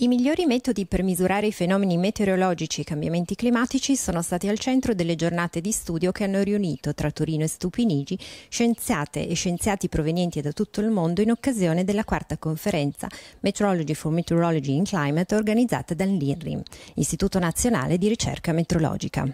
I migliori metodi per misurare i fenomeni meteorologici e i cambiamenti climatici sono stati al centro delle giornate di studio che hanno riunito tra Torino e Stupinigi scienziate e scienziati provenienti da tutto il mondo in occasione della quarta conferenza Meteorology for Meteorology in Climate organizzata dall'INRIM, Istituto Nazionale di Ricerca Metrologica.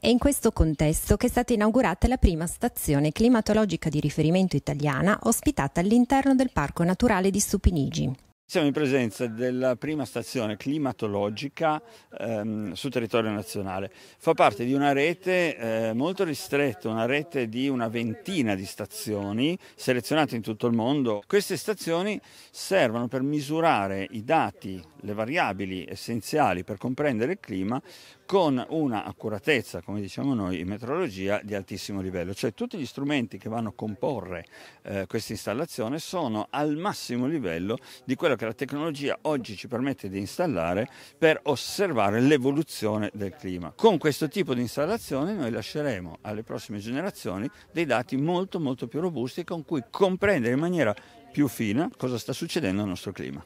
È in questo contesto che è stata inaugurata la prima stazione climatologica di riferimento italiana ospitata all'interno del Parco Naturale di Stupinigi. Siamo in presenza della prima stazione climatologica ehm, sul territorio nazionale. Fa parte di una rete eh, molto ristretta, una rete di una ventina di stazioni selezionate in tutto il mondo. Queste stazioni servono per misurare i dati, le variabili essenziali per comprendere il clima con una accuratezza, come diciamo noi, in metrologia di altissimo livello, cioè tutti gli strumenti che vanno a comporre eh, questa installazione sono al massimo livello di quello che la tecnologia oggi ci permette di installare per osservare l'evoluzione del clima. Con questo tipo di installazione noi lasceremo alle prossime generazioni dei dati molto molto più robusti con cui comprendere in maniera più fina cosa sta succedendo al nostro clima.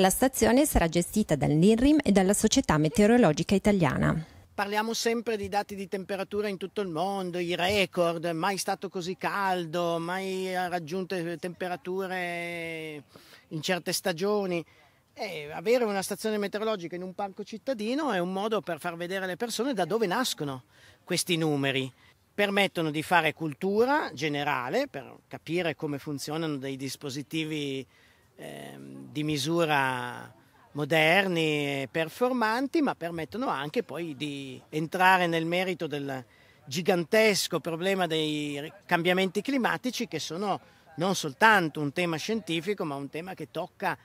La stazione sarà gestita dall'INRIM e dalla Società Meteorologica Italiana parliamo sempre di dati di temperatura in tutto il mondo, i record, mai stato così caldo, mai raggiunte temperature in certe stagioni. E avere una stazione meteorologica in un parco cittadino è un modo per far vedere alle persone da dove nascono questi numeri. Permettono di fare cultura generale per capire come funzionano dei dispositivi Ehm, di misura moderni e performanti, ma permettono anche poi di entrare nel merito del gigantesco problema dei cambiamenti climatici che sono non soltanto un tema scientifico, ma un tema che tocca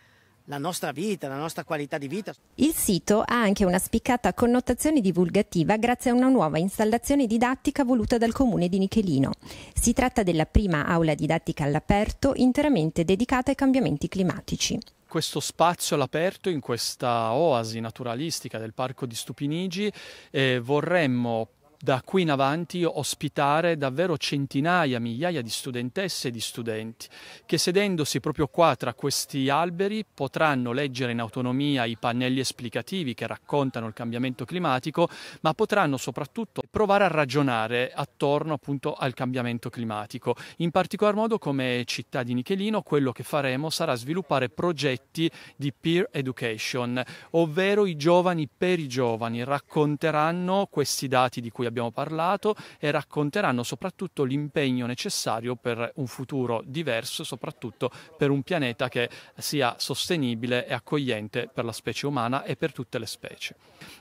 la nostra vita, la nostra qualità di vita. Il sito ha anche una spiccata connotazione divulgativa grazie a una nuova installazione didattica voluta dal comune di Nichelino. Si tratta della prima aula didattica all'aperto interamente dedicata ai cambiamenti climatici questo spazio all'aperto, in questa oasi naturalistica del parco di Stupinigi, eh, vorremmo da qui in avanti ospitare davvero centinaia, migliaia di studentesse e di studenti che sedendosi proprio qua tra questi alberi potranno leggere in autonomia i pannelli esplicativi che raccontano il cambiamento climatico, ma potranno soprattutto provare a ragionare attorno appunto al cambiamento climatico. In particolar modo come città di Nichelino quello che faremo sarà sviluppare progetti di peer education, ovvero i giovani per i giovani racconteranno questi dati di cui cui abbiamo parlato e racconteranno soprattutto l'impegno necessario per un futuro diverso, soprattutto per un pianeta che sia sostenibile e accogliente per la specie umana e per tutte le specie.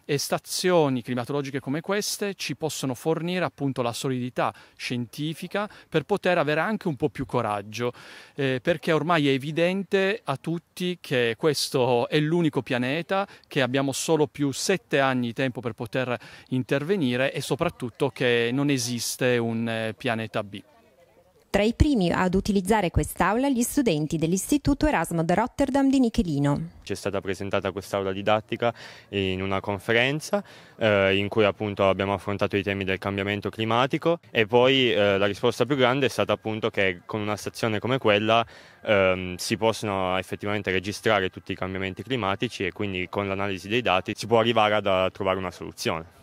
E stazioni climatologiche come queste ci possono fornire appunto la solidità scientifica per poter avere anche un po' più coraggio, eh, perché ormai è evidente a tutti che questo è l'unico pianeta che abbiamo solo più sette anni di tempo per poter intervenire e soprattutto soprattutto che non esiste un eh, pianeta B. Tra i primi ad utilizzare quest'aula gli studenti dell'Istituto Erasmo da Rotterdam di Nichelino. Ci è stata presentata quest'aula didattica in una conferenza eh, in cui appunto abbiamo affrontato i temi del cambiamento climatico e poi eh, la risposta più grande è stata appunto che con una stazione come quella eh, si possono effettivamente registrare tutti i cambiamenti climatici e quindi con l'analisi dei dati si può arrivare a trovare una soluzione.